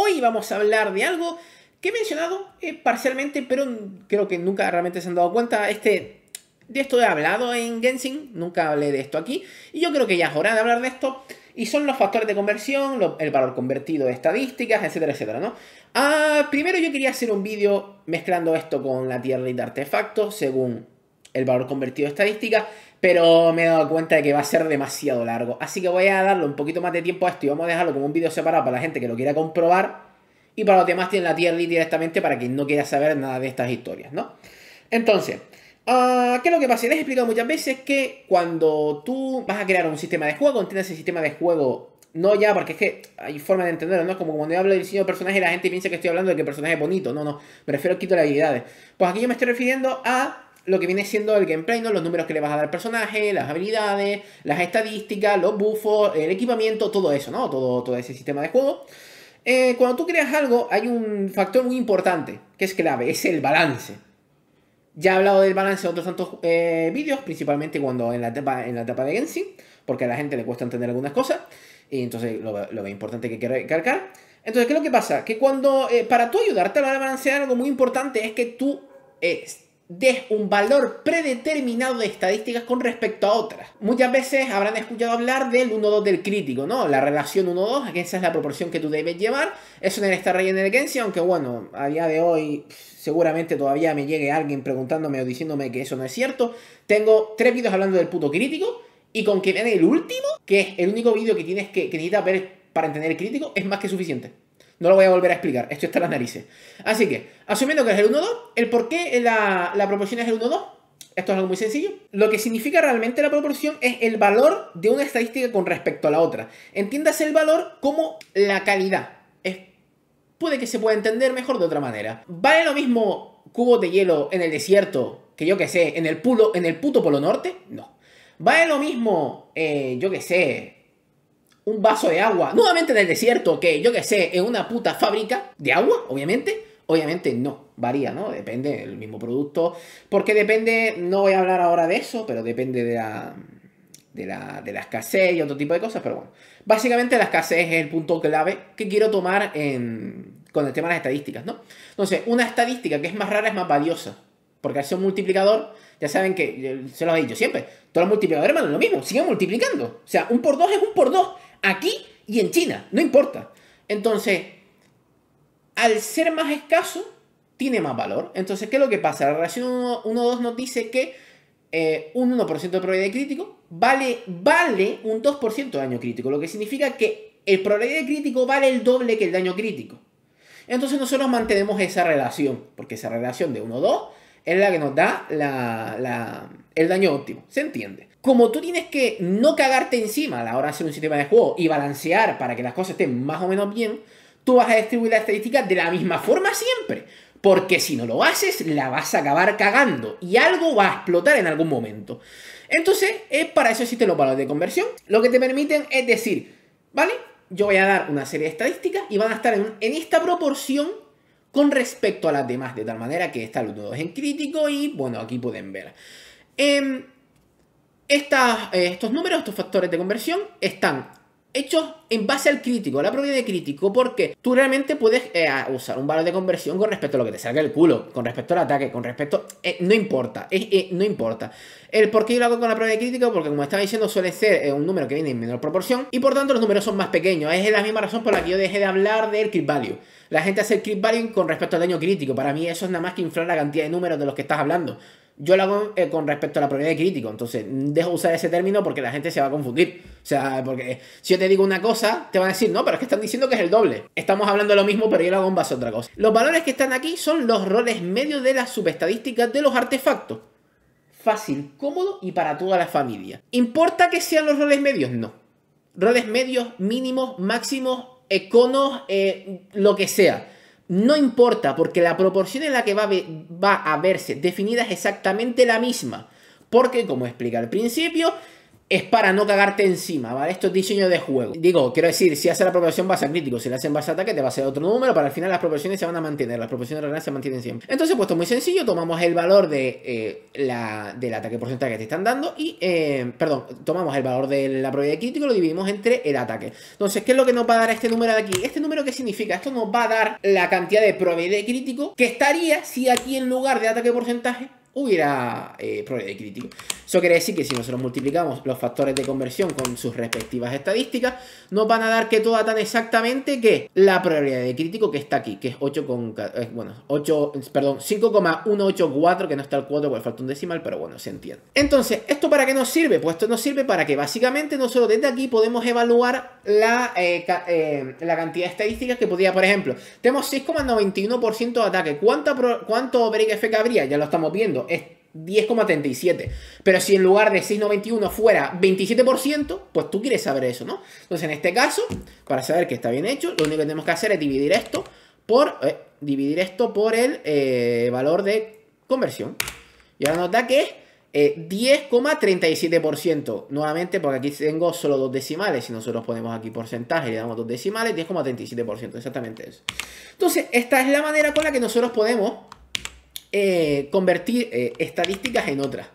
Hoy vamos a hablar de algo que he mencionado eh, parcialmente, pero creo que nunca realmente se han dado cuenta. Este, de esto he hablado en Genshin, nunca hablé de esto aquí, y yo creo que ya es hora de hablar de esto. Y son los factores de conversión, el valor convertido de estadísticas, etcétera, etcétera, ¿no? Ah, primero yo quería hacer un vídeo mezclando esto con la tierra y de artefactos según el valor convertido de estadísticas. Pero me he dado cuenta de que va a ser demasiado largo. Así que voy a darle un poquito más de tiempo a esto y vamos a dejarlo como un vídeo separado para la gente que lo quiera comprobar. Y para los demás tienen la tier list directamente para quien no quiera saber nada de estas historias, ¿no? Entonces, ah, ¿Qué es lo que pasa? Les he explicado muchas veces que cuando tú vas a crear un sistema de juego, entiendes el sistema de juego, no ya, porque es que hay forma de entenderlo, ¿no? Como cuando yo hablo de diseño de personaje, la gente piensa que estoy hablando de que el personaje es bonito. No, no, me refiero a quito las habilidades. Pues aquí yo me estoy refiriendo a lo que viene siendo el gameplay, Los números que le vas a dar al personaje, las habilidades, las estadísticas, los buffos, el equipamiento, todo eso, ¿no? Todo, todo ese sistema de juego. Eh, cuando tú creas algo, hay un factor muy importante, que es clave, es el balance. Ya he hablado del balance en otros tantos eh, vídeos, principalmente cuando en la etapa, en la etapa de Genshin, porque a la gente le cuesta entender algunas cosas, y entonces lo, lo importante que quiero recalcar. Entonces, ¿qué es lo que pasa? Que cuando, eh, para tú ayudarte a balancear, algo muy importante es que tú de un valor predeterminado de estadísticas con respecto a otras. Muchas veces habrán escuchado hablar del 1-2 del crítico, ¿no? La relación 1-2, que esa es la proporción que tú debes llevar. Eso en el Star Rey en aunque bueno, a día de hoy seguramente todavía me llegue alguien preguntándome o diciéndome que eso no es cierto. Tengo tres vídeos hablando del puto crítico y con que viene el último, que es el único vídeo que tienes que, que necesitas ver para entender el crítico, es más que suficiente. No lo voy a volver a explicar, esto está en las narices. Así que, asumiendo que es el 1-2, el por qué la, proporción es el 1-2, esto es algo muy sencillo. Lo que significa realmente la proporción es el valor de una estadística con respecto a la otra. Entiéndase el valor como la calidad. puede que se pueda entender mejor de otra manera. ¿Vale lo mismo cubo de hielo en el desierto que yo que sé, en el, en el puto polo norte? No. ¿Vale lo mismo, eh, yo que sé, un vaso de agua, nuevamente del desierto, que yo que sé, es una puta fábrica de agua, obviamente, obviamente no, varía, ¿no? Depende del mismo producto, porque depende, no voy a hablar ahora de eso, pero depende de la, de la, de la escasez y otro tipo de cosas, pero bueno. Básicamente la escasez es el punto clave que quiero tomar en, con el tema de las estadísticas, ¿no? Entonces, una estadística que es más rara es más valiosa, porque al ser un multiplicador, ya saben que, eh, se los he dicho siempre, todos los multiplicadores es lo mismo, siguen multiplicando. O sea, un por dos es un por dos aquí y en China, no importa. Entonces, al ser más escaso, tiene más valor. Entonces, ¿qué es lo que pasa? La relación 1-2 nos dice que eh, un 1% de probabilidad de crítico vale, vale un 2% de daño crítico, lo que significa que el probabilidad de crítico vale el doble que el daño crítico. Entonces nosotros mantenemos esa relación, porque esa relación de 1-2 es la que nos da el daño óptimo. ¿Se entiende? como tú tienes que no cagarte encima a la hora de hacer un sistema de juego y balancear para que las cosas estén más o menos bien, tú vas a distribuir la estadísticas de la misma forma siempre. Porque si no lo haces, la vas a acabar cagando y algo va a explotar en algún momento. Entonces, es para eso existen los valores de conversión. Lo que te permiten es decir, ¿vale? Yo voy a dar una serie de estadísticas y van a estar en, esta proporción con respecto a las demás, de tal manera que está los dos en crítico y, bueno, aquí pueden ver. Eh, eh, estos números, estos factores de conversión están hechos en base al crítico, a la propiedad de crítico, porque tú realmente puedes eh, usar un valor de conversión con respecto a lo que te salga el culo, con respecto al ataque, con respecto... Eh, no importa, no importa. El por qué yo lo hago con la prueba de crítico, porque como estaba diciendo, suele ser un número que viene en menor proporción y por tanto los números son más pequeños. Es la misma razón por la que yo dejé de hablar del crit value. La gente hace el crit value con respecto al daño crítico. Para mí eso es nada más que inflar la cantidad de números de los que estás hablando. Yo lo hago eh, con respecto a la propiedad de crítico, entonces dejo usar ese término porque la gente se va a confundir. O sea, porque si yo te digo una cosa, te van a decir, no, pero es que están diciendo que es el doble. Estamos hablando de lo mismo, pero yo lo hago en base a otra cosa. Los valores que están aquí son los roles medios de las subestadísticas de los artefactos. Fácil, cómodo y para toda la familia. ¿Importa que sean los roles medios? No. Roles medios, mínimos, máximos, econos, eh, lo que sea no importa, porque la proporción en la que va a, va a verse definida es exactamente la misma. Porque, como explica al principio, es para no cagarte encima, ¿vale? Esto es diseño de juego. Digo, quiero decir, si hace la proporción base crítico, si le hacen base ataque te va a hacer otro número, para al final las proporciones se van a mantener, las proporciones reales se mantienen siempre. Entonces, puesto muy sencillo, tomamos el valor de, eh, la, del ataque porcentaje que te están dando y, eh, perdón, tomamos el valor de la probabilidad de crítico y lo dividimos entre el ataque. Entonces, ¿qué es lo que nos va a dar este número de aquí? ¿Este número qué significa? Esto nos va a dar la cantidad de probabilidad de crítico que estaría si aquí en lugar de ataque porcentaje hubiera eh, probabilidad de crítico. Eso quiere decir que si nosotros multiplicamos los factores de conversión con sus respectivas estadísticas, nos van a dar que toda tan exactamente que la probabilidad de crítico que está aquí, que es 8, con, eh, bueno, 8, perdón, 5,184, que no está el 4 porque falta un decimal, pero bueno, se entiende. Entonces, ¿esto para qué nos sirve? Pues esto nos sirve para que básicamente nosotros desde aquí podemos evaluar la, eh, eh, la cantidad de estadísticas que podría por ejemplo, tenemos 6,91% de ataque. ¿Cuánta ¿Cuánto break effect habría? Ya lo estamos viendo. 10,37. Pero si en lugar de 6,91 fuera 27%, pues tú quieres saber eso, ¿no? Entonces, en este caso, para saber que está bien hecho, lo único que tenemos que hacer es dividir esto por, eh, dividir esto por el eh, valor de conversión. Y ahora nota que es 10,37%. Eh, Nuevamente, porque aquí tengo solo dos decimales. Si nosotros ponemos aquí porcentaje y le damos dos decimales, 10,37%. Exactamente eso. Entonces, esta es la manera con la que nosotros podemos eh, convertir eh, estadísticas en otras.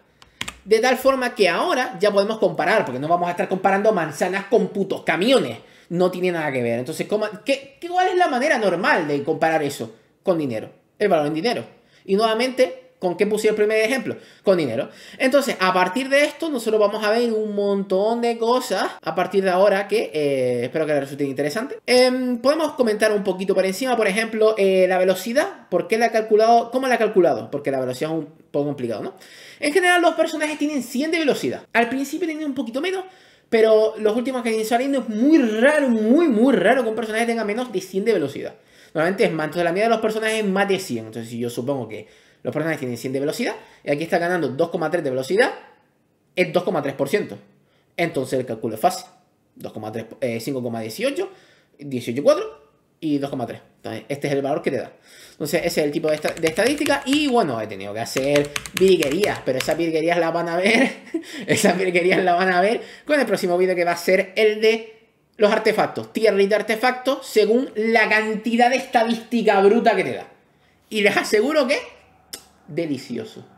De tal forma que ahora ya podemos comparar, porque no vamos a estar comparando manzanas con putos camiones. No tiene nada que ver. Entonces, ¿cuál es la manera normal de comparar eso con dinero? El valor en dinero. Y nuevamente, ¿Con qué puse el primer ejemplo? Con dinero. Entonces, a partir de esto, nosotros vamos a ver un montón de cosas a partir de ahora que eh, espero que les resulte interesante. Em, podemos comentar un poquito por encima, por ejemplo, eh, la velocidad. ¿Por qué la ha calculado? ¿Cómo la ha calculado? Porque la velocidad es un poco complicado, ¿no? En general, los personajes tienen 100 de velocidad. Al principio tienen un poquito menos, pero los últimos que han saliendo es muy raro, muy, muy raro que un personaje tenga menos de 100 de velocidad Normalmente es más, de la mitad de los personajes es más de 100. Entonces yo supongo que los personajes tienen 100 de velocidad y aquí está ganando 2,3 de velocidad, es 2,3%. Entonces el cálculo es fácil. 2,3, 5,18, 18,4 y 2,3. este es el valor que te da. Entonces ese es el tipo de, estadística y bueno, he tenido que hacer virguerías, pero esas virguerías las van a ver, esas virguerías las van a ver con el próximo vídeo que va a ser el de los artefactos, y de artefactos según la cantidad de estadística bruta que te da. Y les aseguro que delicioso.